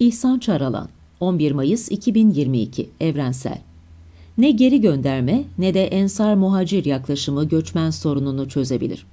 İhsan Çaralan 11 Mayıs 2022 Evrensel Ne geri gönderme ne de ensar muhacir yaklaşımı göçmen sorununu çözebilir.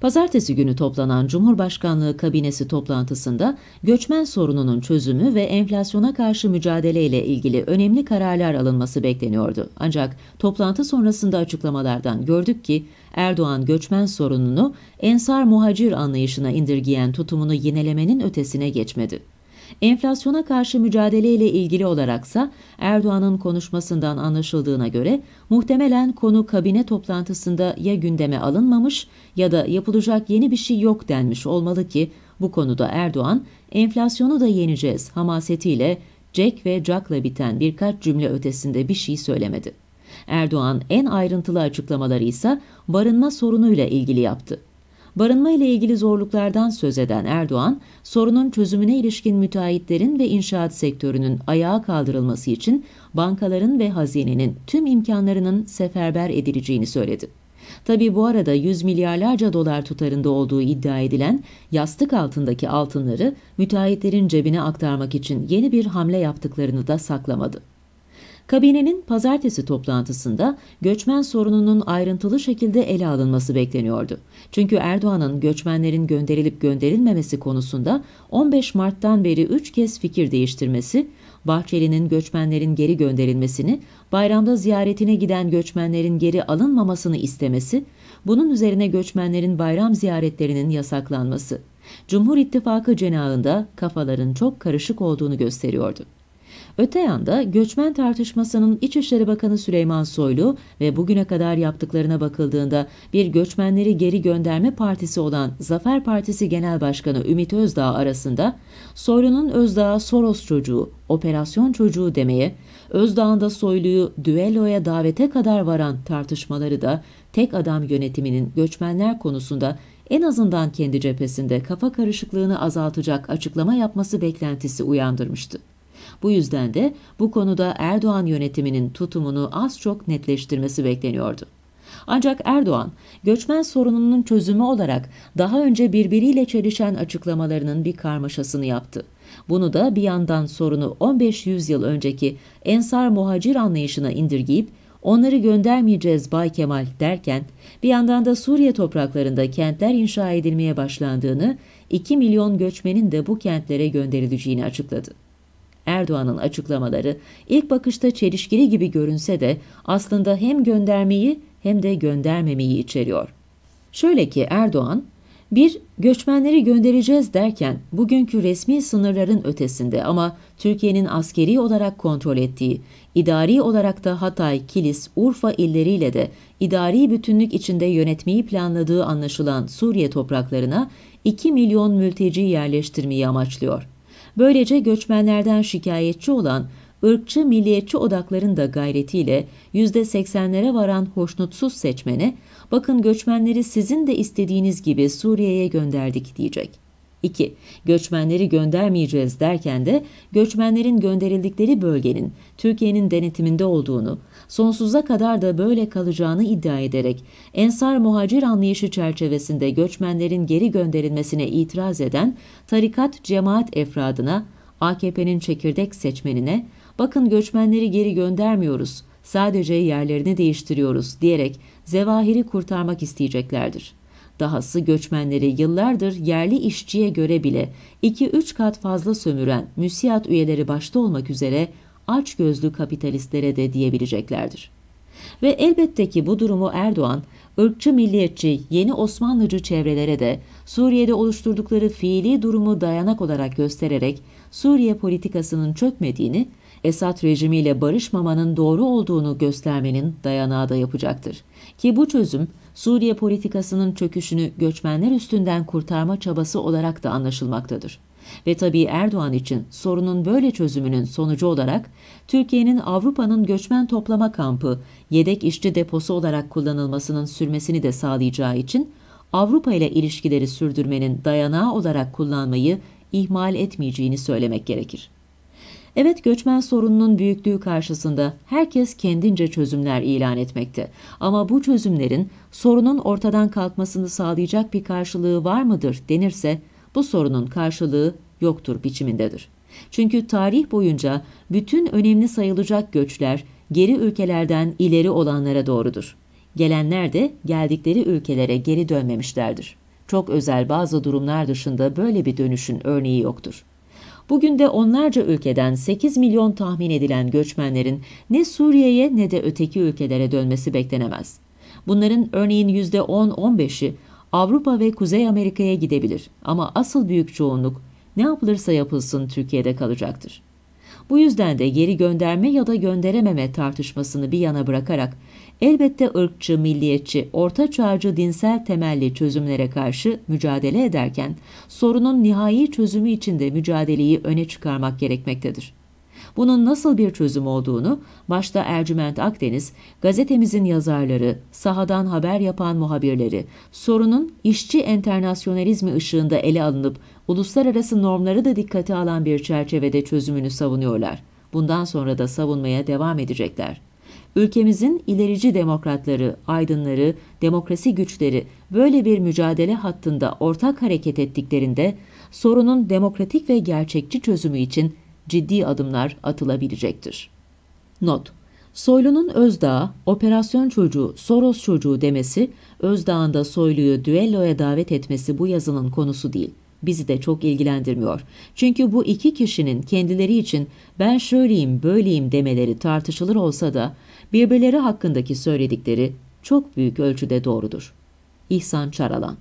Pazartesi günü toplanan Cumhurbaşkanlığı kabinesi toplantısında göçmen sorununun çözümü ve enflasyona karşı mücadele ile ilgili önemli kararlar alınması bekleniyordu. Ancak toplantı sonrasında açıklamalardan gördük ki Erdoğan göçmen sorununu ensar muhacir anlayışına indirgeyen tutumunu yinelemenin ötesine geçmedi. Enflasyona karşı mücadele ile ilgili olaraksa Erdoğan'ın konuşmasından anlaşıldığına göre muhtemelen konu kabine toplantısında ya gündeme alınmamış ya da yapılacak yeni bir şey yok denmiş olmalı ki bu konuda Erdoğan enflasyonu da yeneceğiz hamasetiyle Jack ve Jack'la biten birkaç cümle ötesinde bir şey söylemedi. Erdoğan en ayrıntılı açıklamaları ise barınma sorunuyla ilgili yaptı. Barınma ile ilgili zorluklardan söz eden Erdoğan, sorunun çözümüne ilişkin müteahhitlerin ve inşaat sektörünün ayağa kaldırılması için bankaların ve hazinenin tüm imkanlarının seferber edileceğini söyledi. Tabi bu arada yüz milyarlarca dolar tutarında olduğu iddia edilen yastık altındaki altınları müteahhitlerin cebine aktarmak için yeni bir hamle yaptıklarını da saklamadı. Kabinenin pazartesi toplantısında göçmen sorununun ayrıntılı şekilde ele alınması bekleniyordu. Çünkü Erdoğan'ın göçmenlerin gönderilip gönderilmemesi konusunda 15 Mart'tan beri 3 kez fikir değiştirmesi, Bahçeli'nin göçmenlerin geri gönderilmesini, bayramda ziyaretine giden göçmenlerin geri alınmamasını istemesi, bunun üzerine göçmenlerin bayram ziyaretlerinin yasaklanması, Cumhur İttifakı cenahında kafaların çok karışık olduğunu gösteriyordu. Öte yanda göçmen tartışmasının İçişleri Bakanı Süleyman Soylu ve bugüne kadar yaptıklarına bakıldığında bir göçmenleri geri gönderme partisi olan Zafer Partisi Genel Başkanı Ümit Özdağ arasında Soylu'nun Özdağ'a Soros çocuğu, operasyon çocuğu demeye, Özdağ'ın da Soylu'yu düelloya davete kadar varan tartışmaları da tek adam yönetiminin göçmenler konusunda en azından kendi cephesinde kafa karışıklığını azaltacak açıklama yapması beklentisi uyandırmıştı. Bu yüzden de bu konuda Erdoğan yönetiminin tutumunu az çok netleştirmesi bekleniyordu. Ancak Erdoğan, göçmen sorununun çözümü olarak daha önce birbiriyle çelişen açıklamalarının bir karmaşasını yaptı. Bunu da bir yandan sorunu 15-100 yıl önceki ensar muhacir anlayışına indirgeyip onları göndermeyeceğiz Bay Kemal derken bir yandan da Suriye topraklarında kentler inşa edilmeye başlandığını, 2 milyon göçmenin de bu kentlere gönderileceğini açıkladı. Erdoğan'ın açıklamaları ilk bakışta çelişkili gibi görünse de aslında hem göndermeyi hem de göndermemeyi içeriyor. Şöyle ki Erdoğan, bir, göçmenleri göndereceğiz derken bugünkü resmi sınırların ötesinde ama Türkiye'nin askeri olarak kontrol ettiği, idari olarak da Hatay, Kilis, Urfa illeriyle de idari bütünlük içinde yönetmeyi planladığı anlaşılan Suriye topraklarına 2 milyon mülteci yerleştirmeyi amaçlıyor. Böylece göçmenlerden şikayetçi olan ırkçı milliyetçi odakların da gayretiyle %80'lere varan hoşnutsuz seçmene bakın göçmenleri sizin de istediğiniz gibi Suriye'ye gönderdik diyecek. 2. Göçmenleri göndermeyeceğiz derken de göçmenlerin gönderildikleri bölgenin Türkiye'nin denetiminde olduğunu, sonsuza kadar da böyle kalacağını iddia ederek ensar muhacir anlayışı çerçevesinde göçmenlerin geri gönderilmesine itiraz eden tarikat cemaat efradına, AKP'nin çekirdek seçmenine bakın göçmenleri geri göndermiyoruz, sadece yerlerini değiştiriyoruz diyerek zevahiri kurtarmak isteyeceklerdir. Dahası göçmenleri yıllardır yerli işçiye göre bile 2-3 kat fazla sömüren müsiyat üyeleri başta olmak üzere aç gözlü kapitalistlere de diyebileceklerdir. Ve elbette ki bu durumu Erdoğan, ırkçı milliyetçi yeni Osmanlıcı çevrelere de Suriye'de oluşturdukları fiili durumu dayanak olarak göstererek Suriye politikasının çökmediğini Esad rejimiyle barışmamanın doğru olduğunu göstermenin dayanağı da yapacaktır. Ki bu çözüm Suriye politikasının çöküşünü göçmenler üstünden kurtarma çabası olarak da anlaşılmaktadır. Ve tabii Erdoğan için sorunun böyle çözümünün sonucu olarak Türkiye'nin Avrupa'nın göçmen toplama kampı, yedek işçi deposu olarak kullanılmasının sürmesini de sağlayacağı için Avrupa ile ilişkileri sürdürmenin dayanağı olarak kullanmayı ihmal etmeyeceğini söylemek gerekir. Evet göçmen sorununun büyüklüğü karşısında herkes kendince çözümler ilan etmekte. Ama bu çözümlerin sorunun ortadan kalkmasını sağlayacak bir karşılığı var mıdır denirse bu sorunun karşılığı yoktur biçimindedir. Çünkü tarih boyunca bütün önemli sayılacak göçler geri ülkelerden ileri olanlara doğrudur. Gelenler de geldikleri ülkelere geri dönmemişlerdir. Çok özel bazı durumlar dışında böyle bir dönüşün örneği yoktur. Bugün de onlarca ülkeden 8 milyon tahmin edilen göçmenlerin ne Suriye'ye ne de öteki ülkelere dönmesi beklenemez. Bunların örneğin %10-15'i Avrupa ve Kuzey Amerika'ya gidebilir ama asıl büyük çoğunluk ne yapılırsa yapılsın Türkiye'de kalacaktır. Bu yüzden de geri gönderme ya da gönderememe tartışmasını bir yana bırakarak elbette ırkçı, milliyetçi, ortaçağcı dinsel temelli çözümlere karşı mücadele ederken sorunun nihai çözümü için de mücadeleyi öne çıkarmak gerekmektedir bunun nasıl bir çözüm olduğunu başta Ercüment Akdeniz, gazetemizin yazarları, sahadan haber yapan muhabirleri, sorunun işçi enternasyonalizmi ışığında ele alınıp uluslararası normları da dikkate alan bir çerçevede çözümünü savunuyorlar. Bundan sonra da savunmaya devam edecekler. Ülkemizin ilerici demokratları, aydınları, demokrasi güçleri böyle bir mücadele hattında ortak hareket ettiklerinde sorunun demokratik ve gerçekçi çözümü için ciddi adımlar atılabilecektir. Not Soylu'nun Özdağ operasyon çocuğu, Soros çocuğu demesi, Özdağ'ın da Soylu'yu düelloya davet etmesi bu yazının konusu değil. Bizi de çok ilgilendirmiyor. Çünkü bu iki kişinin kendileri için ben şöyleyim, böyleyim demeleri tartışılır olsa da birbirleri hakkındaki söyledikleri çok büyük ölçüde doğrudur. İhsan Çaralan